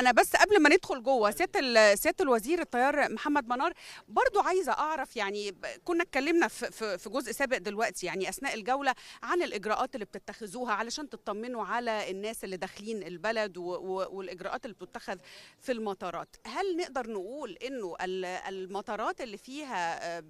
انا بس قبل ما ندخل جوه سياده سياده الوزير الطيار محمد منار برضو عايزه اعرف يعني كنا اتكلمنا في في جزء سابق دلوقتي يعني اثناء الجوله عن الاجراءات اللي بتتخذوها علشان تطمنوا على الناس اللي داخلين البلد والاجراءات اللي بتتخذ في المطارات هل نقدر نقول انه المطارات اللي فيها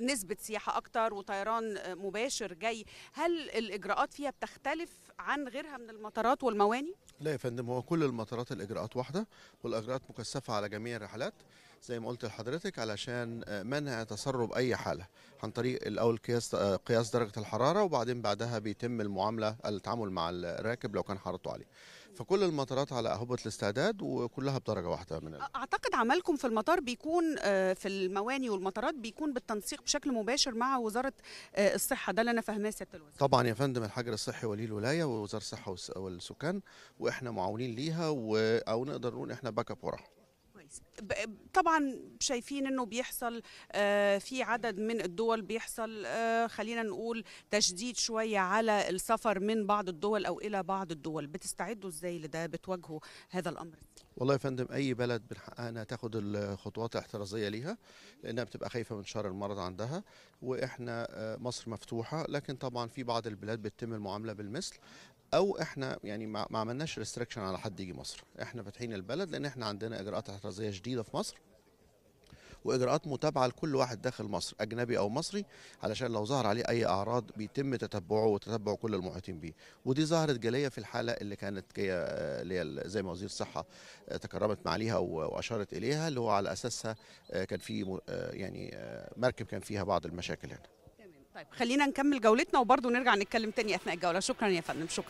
نسبه سياحه اكتر وطيران مباشر جاي هل الاجراءات فيها بتختلف عن غيرها من المطارات والمواني لا يا فندم هو كل المطارات الاجراءات واحده واحدة والإجراءات مكثفة على جميع الرحلات زي ما قلت لحضرتك علشان آه، منع تسرب اي حاله عن طريق الاول قياس آه، قياس درجه الحراره وبعدين بعدها بيتم المعامله التعامل مع الراكب لو كان حرارته عاليه فكل المطارات على أهبة الاستعداد وكلها بدرجة واحدة من أعتقد عملكم في المطار بيكون آه، في المواني والمطارات بيكون بالتنسيق بشكل مباشر مع وزارة الصحة ده اللي أنا فاهماه سيادة الوزير طبعا يا فندم الحجر الصحي ولي الولاية ووزارة الصحة والسكان وإحنا معاونين ليها أو نقدر نقول إحنا باك أب وراها كويس طبعا شايفين انه بيحصل آه، في عدد من الدول بيحصل آه، خلينا نقول تشديد شويه على السفر من بعض الدول او الى بعض الدول بتستعدوا ازاي لده بتواجهوا هذا الامر والله يا فندم اي بلد من حقها انها تاخد الخطوات الاحترازيه ليها لانها بتبقى خايفه من شر المرض عندها واحنا آه، مصر مفتوحه لكن طبعا في بعض البلاد بتتم المعامله بالمثل او احنا يعني ما عملناش ريستريكشن على حد يجي مصر احنا فاتحين البلد لان احنا عندنا اجراءات احترازيه شديده في مصر واجراءات متابعه لكل واحد داخل مصر اجنبي او مصري علشان لو ظهر عليه اي اعراض بيتم تتبعه وتتبع كل المحيطين بيه ودي ظهرت جاليه في الحاله اللي كانت جايه آه، اللي زي ما وزير الصحه آه، تكرمت معاليها واشارت اليها اللي هو على اساسها آه، كان في يعني مركب كان فيها بعض المشاكل هنا طيب خلينا نكمل جولتنا وبرضه نرجع نتكلم تاني اثناء الجوله شكرا يا فندم شكرا